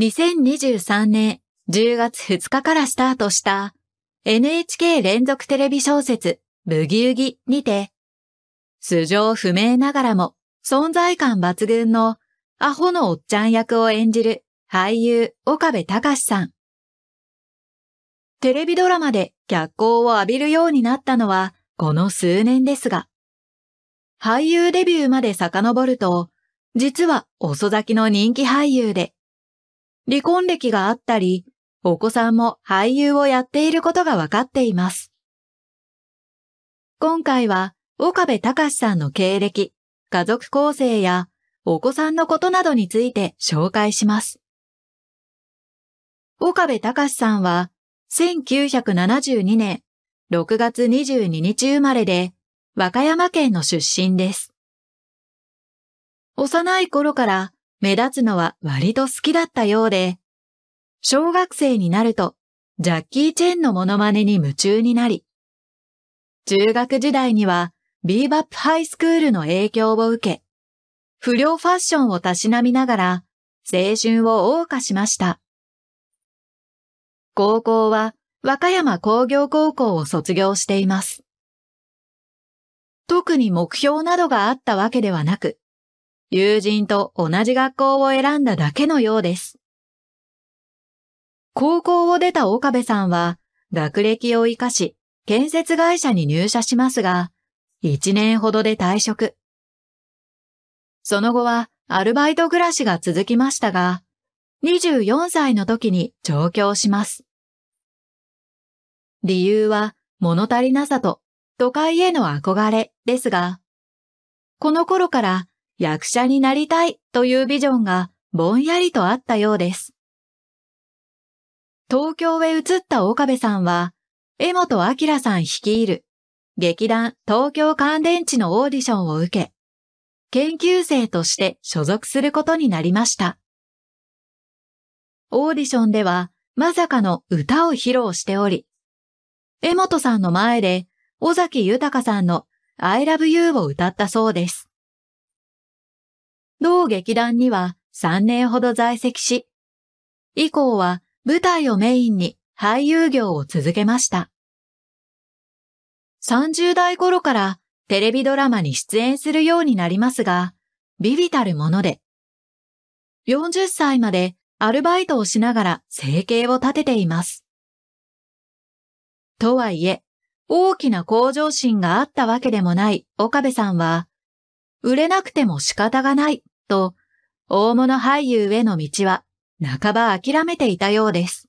2023年10月2日からスタートした NHK 連続テレビ小説ブギウギにて、素性不明ながらも存在感抜群のアホのおっちゃん役を演じる俳優岡部隆さん。テレビドラマで脚光を浴びるようになったのはこの数年ですが、俳優デビューまで遡ると、実は遅咲きの人気俳優で、離婚歴があったり、お子さんも俳優をやっていることが分かっています。今回は岡部隆さんの経歴、家族構成やお子さんのことなどについて紹介します。岡部隆さんは1972年6月22日生まれで和歌山県の出身です。幼い頃から目立つのは割と好きだったようで、小学生になるとジャッキー・チェンのモノマネに夢中になり、中学時代にはビーバップハイスクールの影響を受け、不良ファッションをたしなみながら青春を謳歌しました。高校は和歌山工業高校を卒業しています。特に目標などがあったわけではなく、友人と同じ学校を選んだだけのようです。高校を出た岡部さんは、学歴を活かし、建設会社に入社しますが、1年ほどで退職。その後はアルバイト暮らしが続きましたが、24歳の時に上京します。理由は物足りなさと都会への憧れですが、この頃から役者になりたいというビジョンがぼんやりとあったようです。東京へ移った岡部さんは、江本明さん率いる劇団東京乾電池のオーディションを受け、研究生として所属することになりました。オーディションではまさかの歌を披露しており、江本さんの前で尾崎豊さんの I love you を歌ったそうです。同劇団には3年ほど在籍し、以降は舞台をメインに俳優業を続けました。30代頃からテレビドラマに出演するようになりますが、ビビたるもので、40歳までアルバイトをしながら生計を立てています。とはいえ、大きな向上心があったわけでもない岡部さんは、売れなくても仕方がないと、大物俳優への道は半ば諦めていたようです。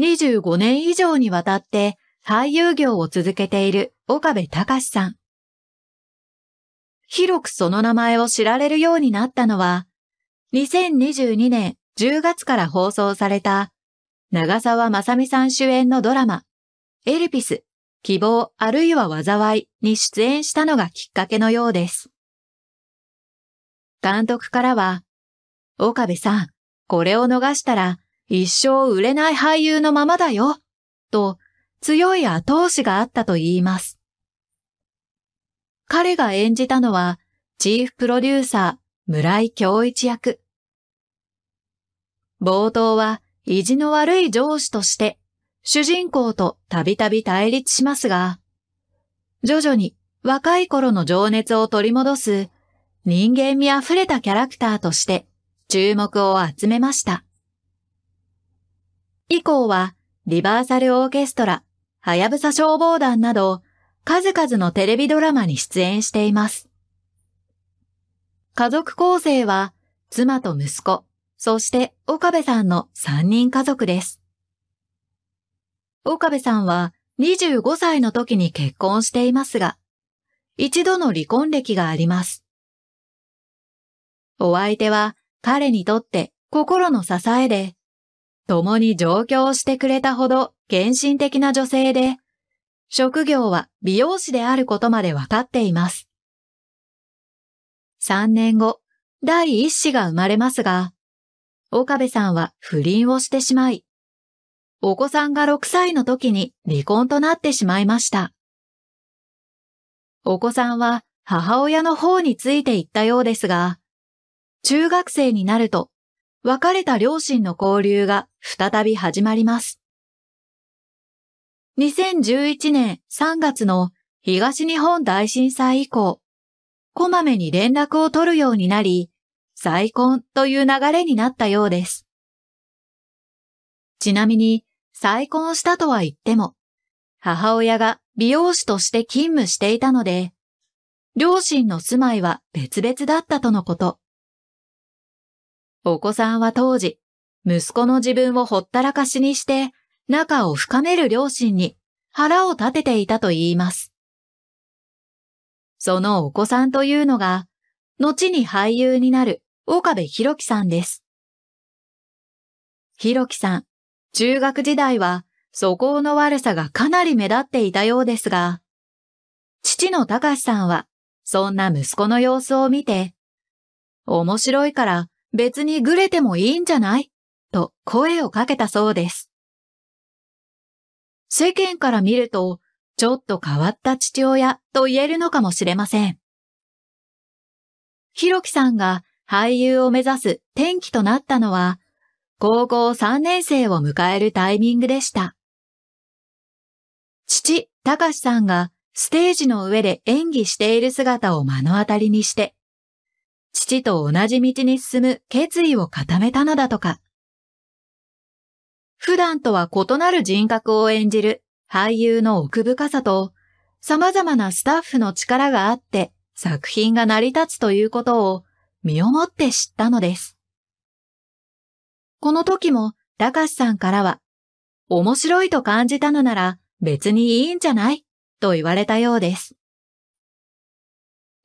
25年以上にわたって俳優業を続けている岡部隆さん。広くその名前を知られるようになったのは、2022年10月から放送された長澤まさみさん主演のドラマ、エルピス、希望あるいは災いに出演したのがきっかけのようです。監督からは、岡部さん、これを逃したら一生売れない俳優のままだよ、と強い後押しがあったと言います。彼が演じたのは、チーフプロデューサー、村井京一役。冒頭は、意地の悪い上司として、主人公とたびたび対立しますが、徐々に若い頃の情熱を取り戻す人間味あふれたキャラクターとして注目を集めました。以降はリバーサルオーケストラ、はやぶさ消防団など数々のテレビドラマに出演しています。家族構成は妻と息子、そして岡部さんの3人家族です。岡部さんは25歳の時に結婚していますが、一度の離婚歴があります。お相手は彼にとって心の支えで、共に上京してくれたほど献身的な女性で、職業は美容師であることまでわかっています。3年後、第一子が生まれますが、岡部さんは不倫をしてしまい、お子さんが6歳の時に離婚となってしまいました。お子さんは母親の方についていったようですが、中学生になると、別れた両親の交流が再び始まります。2011年3月の東日本大震災以降、こまめに連絡を取るようになり、再婚という流れになったようです。ちなみに、再婚したとは言っても、母親が美容師として勤務していたので、両親の住まいは別々だったとのこと。お子さんは当時、息子の自分をほったらかしにして、仲を深める両親に腹を立てていたと言います。そのお子さんというのが、後に俳優になる岡部博樹さんです。博樹さん、中学時代は素行の悪さがかなり目立っていたようですが、父の隆さんはそんな息子の様子を見て、面白いから別にグレてもいいんじゃないと声をかけたそうです。世間から見ると、ちょっと変わった父親と言えるのかもしれません。ひろきさんが俳優を目指す転機となったのは、高校3年生を迎えるタイミングでした。父、たかしさんがステージの上で演技している姿を目の当たりにして、父と同じ道に進む決意を固めたのだとか。普段とは異なる人格を演じる俳優の奥深さと様々なスタッフの力があって作品が成り立つということを身をもって知ったのです。この時も高しさんからは面白いと感じたのなら別にいいんじゃないと言われたようです。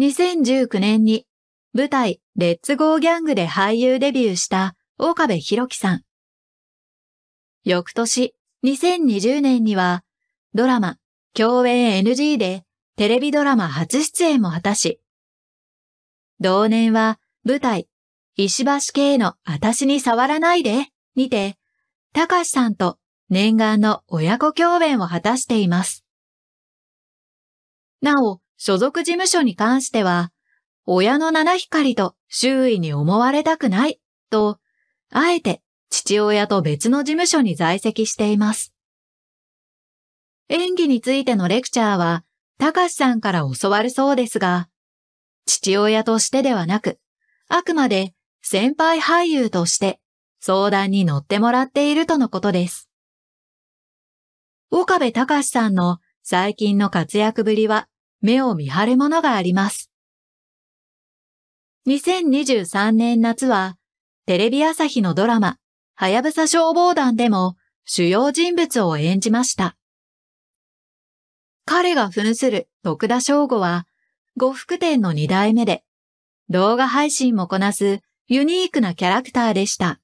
2019年に舞台、レッツゴーギャングで俳優デビューした岡部博樹さん。翌年、2020年には、ドラマ、共演 NG でテレビドラマ初出演も果たし、同年は舞台、石橋系の私に触らないでにて、高橋さんと念願の親子共演を果たしています。なお、所属事務所に関しては、親の七光と周囲に思われたくない、と、あえて父親と別の事務所に在籍しています。演技についてのレクチャーは、たかしさんから教わるそうですが、父親としてではなく、あくまで先輩俳優として相談に乗ってもらっているとのことです。岡部隆さんの最近の活躍ぶりは目を見張るものがあります。2023年夏は、テレビ朝日のドラマ、はやぶさ消防団でも主要人物を演じました。彼が扮する徳田翔吾は、呉服店の2代目で、動画配信もこなすユニークなキャラクターでした。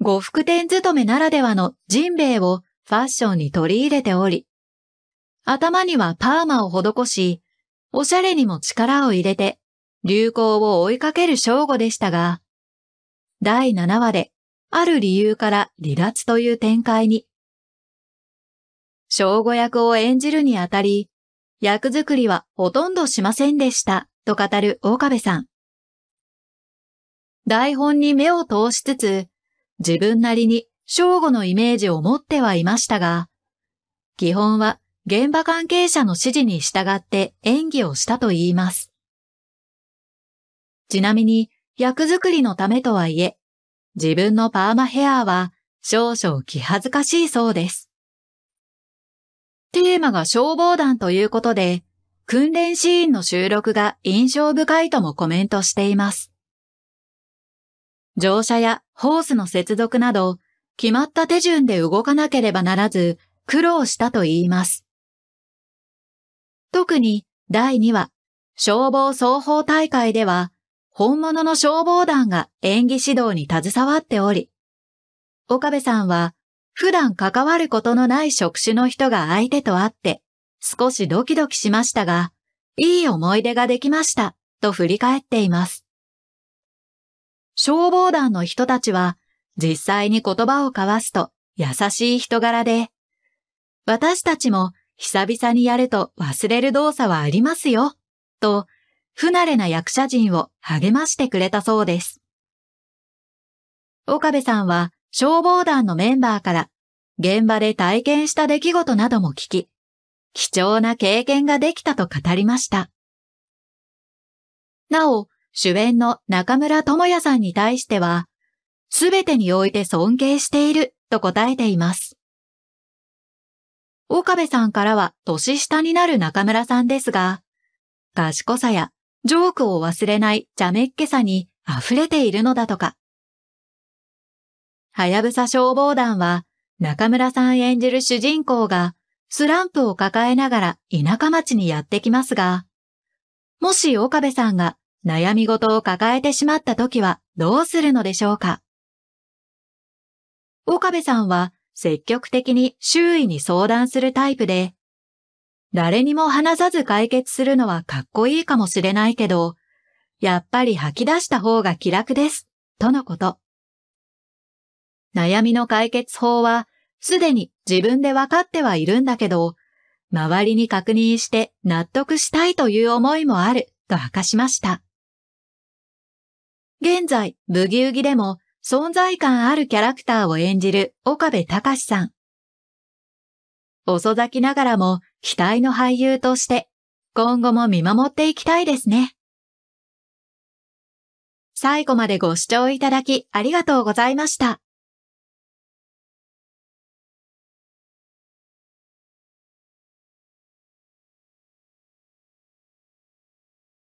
呉服店勤めならではのジンベエをファッションに取り入れており、頭にはパーマを施し、おしゃれにも力を入れて流行を追いかける正午でしたが、第7話で、ある理由から離脱という展開に。正午役を演じるにあたり、役作りはほとんどしませんでしたと語る岡部さん。台本に目を通しつつ、自分なりに正午のイメージを持ってはいましたが、基本は現場関係者の指示に従って演技をしたと言います。ちなみに、役作りのためとはいえ、自分のパーマヘアは少々気恥ずかしいそうです。テーマが消防団ということで、訓練シーンの収録が印象深いともコメントしています。乗車やホースの接続など、決まった手順で動かなければならず、苦労したと言います。特に第2話、消防双方大会では、本物の消防団が演技指導に携わっており、岡部さんは普段関わることのない職種の人が相手と会って少しドキドキしましたが、いい思い出ができましたと振り返っています。消防団の人たちは実際に言葉を交わすと優しい人柄で、私たちも久々にやると忘れる動作はありますよと不慣れな役者陣を励ましてくれたそうです。岡部さんは消防団のメンバーから現場で体験した出来事なども聞き、貴重な経験ができたと語りました。なお、主演の中村智也さんに対しては、すべてにおいて尊敬していると答えています。岡部さんからは年下になる中村さんですが、賢さやジョークを忘れないジャメっ気さに溢れているのだとか。はやぶさ消防団は中村さん演じる主人公がスランプを抱えながら田舎町にやってきますが、もし岡部さんが悩み事を抱えてしまった時はどうするのでしょうか岡部さんは積極的に周囲に相談するタイプで、誰にも話さず解決するのはかっこいいかもしれないけど、やっぱり吐き出した方が気楽です、とのこと。悩みの解決法は、すでに自分で分かってはいるんだけど、周りに確認して納得したいという思いもある、と明かしました。現在、ブギウギでも存在感あるキャラクターを演じる岡部隆さん。遅咲きながらも期待の俳優として、今後も見守っていきたいですね。最後までご視聴いただきありがとうございました。